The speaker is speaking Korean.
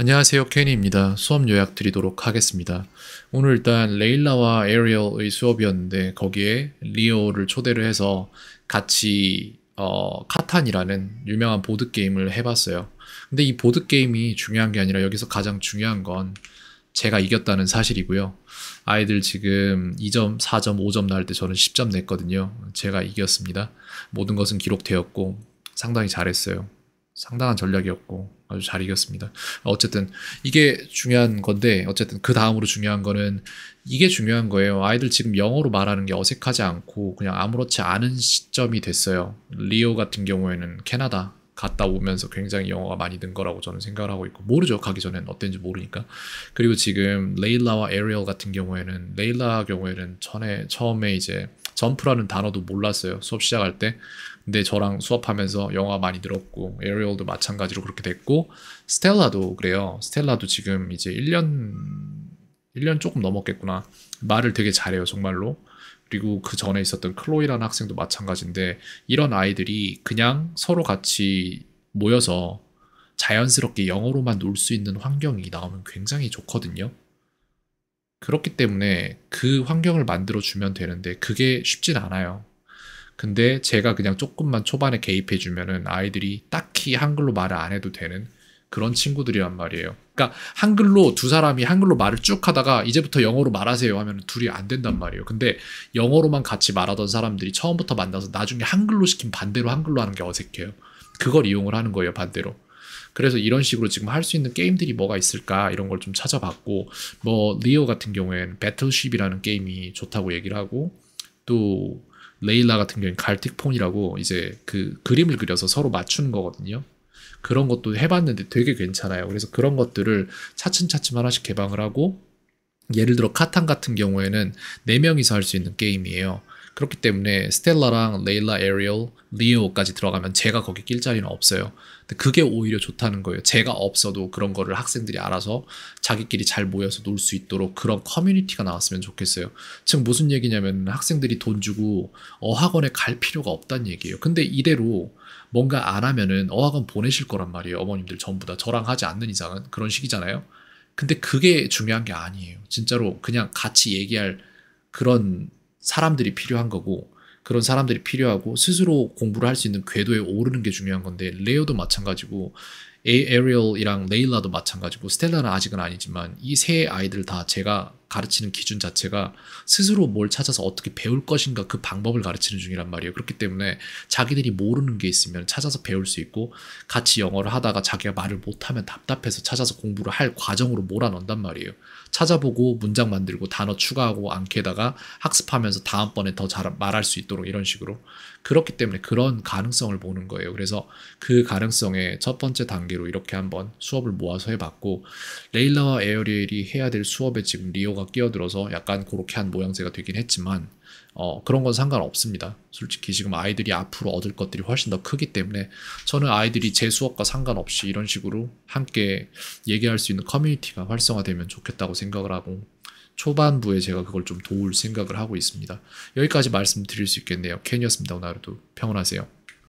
안녕하세요 케니입니다. 수업 요약 드리도록 하겠습니다. 오늘 일단 레일라와 에리얼의 수업이었는데 거기에 리오를 초대를 해서 같이 어, 카탄이라는 유명한 보드게임을 해봤어요. 근데 이 보드게임이 중요한 게 아니라 여기서 가장 중요한 건 제가 이겼다는 사실이고요. 아이들 지금 2점, 4점, 5점 나올 때 저는 10점 냈거든요. 제가 이겼습니다. 모든 것은 기록되었고 상당히 잘했어요. 상당한 전략이었고 아주 잘 이겼습니다. 어쨌든 이게 중요한 건데 어쨌든 그 다음으로 중요한 거는 이게 중요한 거예요. 아이들 지금 영어로 말하는 게 어색하지 않고 그냥 아무렇지 않은 시점이 됐어요. 리오 같은 경우에는 캐나다 갔다 오면서 굉장히 영어가 많이 는 거라고 저는 생각을 하고 있고 모르죠 가기 전엔 어땠는지 모르니까 그리고 지금 레일라와 에리얼 같은 경우에는 레일라 경우에는 전에 처음에 이제 점프라는 단어도 몰랐어요 수업 시작할 때 근데 저랑 수업하면서 영화 많이 늘었고 에어리얼도 마찬가지로 그렇게 됐고 스텔라도 그래요. 스텔라도 지금 이제 1년 1년 조금 넘었겠구나. 말을 되게 잘해요, 정말로. 그리고 그 전에 있었던 클로이라는 학생도 마찬가지인데 이런 아이들이 그냥 서로 같이 모여서 자연스럽게 영어로만 놀 수 있는 환경이 나오면 굉장히 좋거든요. 그렇기 때문에 그 환경을 만들어 주면 되는데 그게 쉽진 않아요. 근데 제가 그냥 조금만 초반에 개입해주면은 아이들이 딱히 한글로 말을 안 해도 되는 그런 친구들이란 말이에요. 그러니까 한글로 두 사람이 한글로 말을 쭉 하다가 이제부터 영어로 말하세요 하면 둘이 안 된단 말이에요. 근데 영어로만 같이 말하던 사람들이 처음부터 만나서 나중에 한글로 시킨 반대로 한글로 하는 게 어색해요. 그걸 이용을 하는 거예요, 반대로. 그래서 이런 식으로 지금 할 수 있는 게임들이 뭐가 있을까 이런 걸 좀 찾아봤고 뭐 리오 같은 경우엔 배틀쉽이라는 게임이 좋다고 얘기를 하고 또 레일라 같은 경우는 갈틱폰이라고 이제 그 그림을 그려서 서로 맞추는 거거든요. 그런 것도 해봤는데 되게 괜찮아요. 그래서 그런 것들을 차츰차츰 하나씩 개방을 하고 예를 들어 카탄 같은 경우에는 4명이서 할 수 있는 게임이에요. 그렇기 때문에 스텔라랑 레일라 에리얼, 리오까지 들어가면 제가 거기 낄 자리는 없어요. 근데 그게 오히려 좋다는 거예요. 제가 없어도 그런 거를 학생들이 알아서 자기끼리 잘 모여서 놀 수 있도록 그런 커뮤니티가 나왔으면 좋겠어요. 지금 무슨 얘기냐면 학생들이 돈 주고 어학원에 갈 필요가 없단 얘기예요. 근데 이대로 뭔가 안 하면은 어학원 보내실 거란 말이에요. 어머님들 전부 다 저랑 하지 않는 이상은 그런 식이잖아요. 근데 그게 중요한 게 아니에요. 진짜로 그냥 같이 얘기할 그런 사람들이 필요한 거고 그런 사람들이 필요하고 스스로 공부를 할 수 있는 궤도에 오르는 게 중요한 건데 레오도 마찬가지고 에리얼이랑 이 레일라도 마찬가지고 스텔라는 아직은 아니지만 이 세 아이들 다 제가 가르치는 기준 자체가 스스로 뭘 찾아서 어떻게 배울 것인가 그 방법을 가르치는 중이란 말이에요. 그렇기 때문에 자기들이 모르는 게 있으면 찾아서 배울 수 있고 같이 영어를 하다가 자기가 말을 못하면 답답해서 찾아서 공부를 할 과정으로 몰아넣는단 말이에요. 찾아보고 문장 만들고 단어 추가하고 안기에다가 학습하면서 다음번에 더 잘 말할 수 있도록 이런 식으로 그렇기 때문에 그런 가능성을 보는 거예요. 그래서 그 가능성의 첫 번째 단계로 이렇게 한번 수업을 모아서 해봤고 레일라와 에어리엘이 해야 될 수업에 지금 리오가 뭔가 끼어들어서 약간 그렇게 한 모양새가 되긴 했지만 어, 그런 건 상관없습니다. 솔직히 지금 아이들이 앞으로 얻을 것들이 훨씬 더 크기 때문에 저는 아이들이 제 수업과 상관없이 이런 식으로 함께 얘기할 수 있는 커뮤니티가 활성화되면 좋겠다고 생각을 하고 초반부에 제가 그걸 좀 도울 생각을 하고 있습니다. 여기까지 말씀드릴 수 있겠네요. 켄이었습니다. 오늘 하루도 평온하세요.